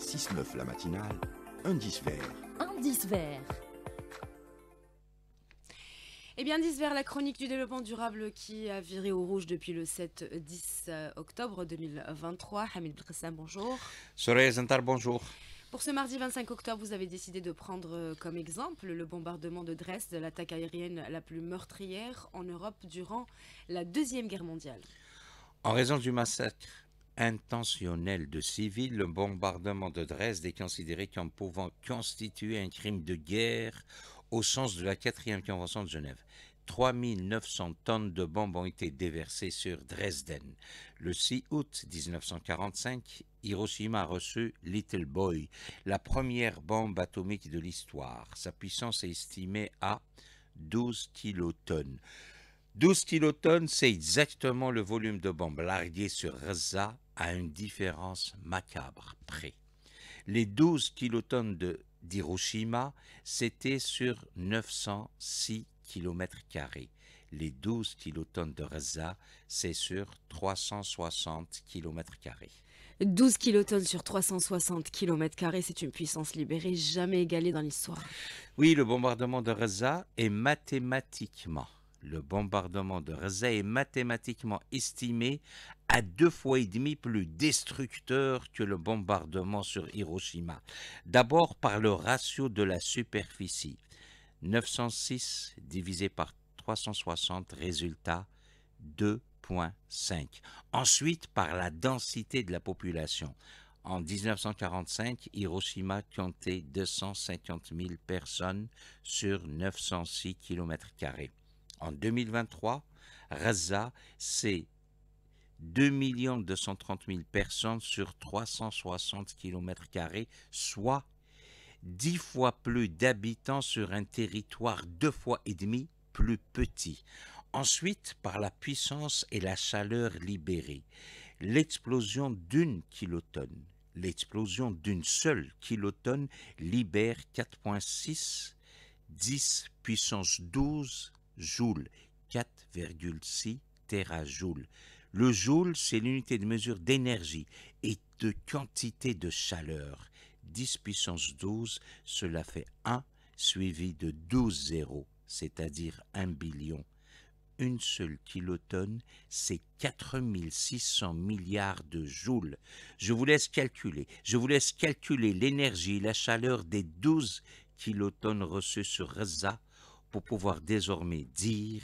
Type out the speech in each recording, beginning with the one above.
6-9 la matinale, 10 vert. 10 vert. Eh bien, 10 vers la chronique du développement durable qui a viré au rouge depuis le 7-10 octobre 2023. Hamid Bressin, bonjour. Soraya Zantar, bonjour. Pour ce mardi 25 octobre, vous avez décidé de prendre euh, comme exemple le bombardement de Dresde, l'attaque aérienne la plus meurtrière en Europe durant la Deuxième Guerre mondiale. En raison du massacre intentionnel de civils, le bombardement de Dresde est considéré comme pouvant constituer un crime de guerre au sens de la Quatrième Convention de Genève. 3900 tonnes de bombes ont été déversées sur Dresden. Le 6 août 1945, Hiroshima a reçu Little Boy, la première bombe atomique de l'histoire. Sa puissance est estimée à 12 kilotonnes. 12 kilotonnes, c'est exactement le volume de bombes larguées sur Raza à une différence macabre près. Les 12 kilotonnes de d'Hiroshima, c'était sur 906 km. Les 12 kilotonnes de Reza, c'est sur 360 km. 12 kilotonnes sur 360 km, c'est une puissance libérée jamais égalée dans l'histoire. Oui, le bombardement de Reza est mathématiquement le bombardement de Rze est mathématiquement estimé à deux fois et demi plus destructeur que le bombardement sur Hiroshima. D'abord par le ratio de la superficie. 906 divisé par 360, résultat 2.5. Ensuite par la densité de la population. En 1945, Hiroshima comptait 250 000 personnes sur 906 km2 en 2023, Raza, c'est 2 230 000 personnes sur 360 km, soit 10 fois plus d'habitants sur un territoire deux fois et demi plus petit. Ensuite, par la puissance et la chaleur libérée, l'explosion d'une kilotonne, l'explosion d'une seule kilotonne libère 4,6, 10 puissance 12 joules, 4,6 terajoules. Le joule, c'est l'unité de mesure d'énergie et de quantité de chaleur. 10 puissance 12, cela fait 1 suivi de 12 zéros, c'est-à-dire 1 billion. Une seule kilotonne, c'est 4600 milliards de joules. Je vous laisse calculer, je vous laisse calculer l'énergie, la chaleur des 12 kilotonnes reçues sur RSA pour pouvoir désormais dire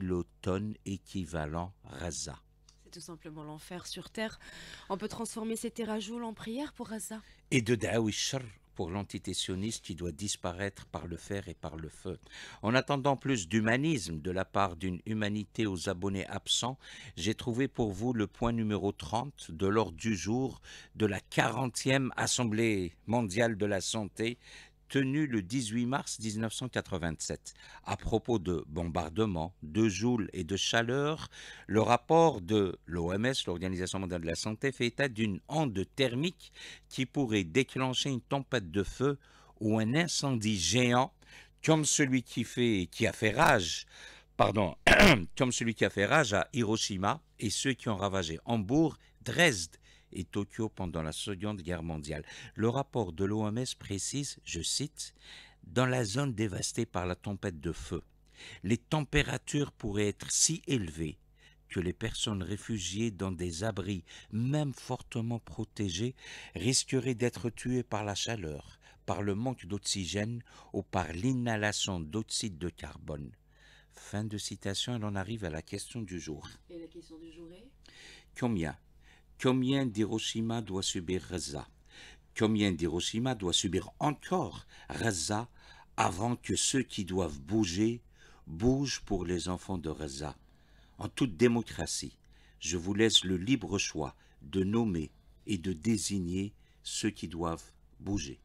l'automne équivalent Raza. C'est tout simplement l'enfer sur terre. On peut transformer ces terrajoules en prière pour Raza. Et de Dawish pour l'entité sioniste qui doit disparaître par le fer et par le feu. En attendant plus d'humanisme de la part d'une humanité aux abonnés absents, j'ai trouvé pour vous le point numéro 30 de l'ordre du jour de la 40e Assemblée mondiale de la santé Tenu le 18 mars 1987. À propos de bombardements, de joules et de chaleur, le rapport de l'OMS, l'Organisation mondiale de la santé, fait état d'une onde thermique qui pourrait déclencher une tempête de feu ou un incendie géant comme celui qui, a fait rage comme celui qui a fait rage à Hiroshima et ceux qui ont ravagé Hambourg, Dresde et Tokyo pendant la Seconde Guerre mondiale. Le rapport de l'OMS précise, je cite, Dans la zone dévastée par la tempête de feu, les températures pourraient être si élevées que les personnes réfugiées dans des abris, même fortement protégés, risqueraient d'être tuées par la chaleur, par le manque d'oxygène ou par l'inhalation d'oxyde de carbone. Fin de citation, On en arrive à la question du jour. Et la question du jour est Combien Combien d'Hiroshima doit subir Reza Combien d'Hiroshima doit subir encore Reza avant que ceux qui doivent bouger bougent pour les enfants de Raza, En toute démocratie, je vous laisse le libre choix de nommer et de désigner ceux qui doivent bouger.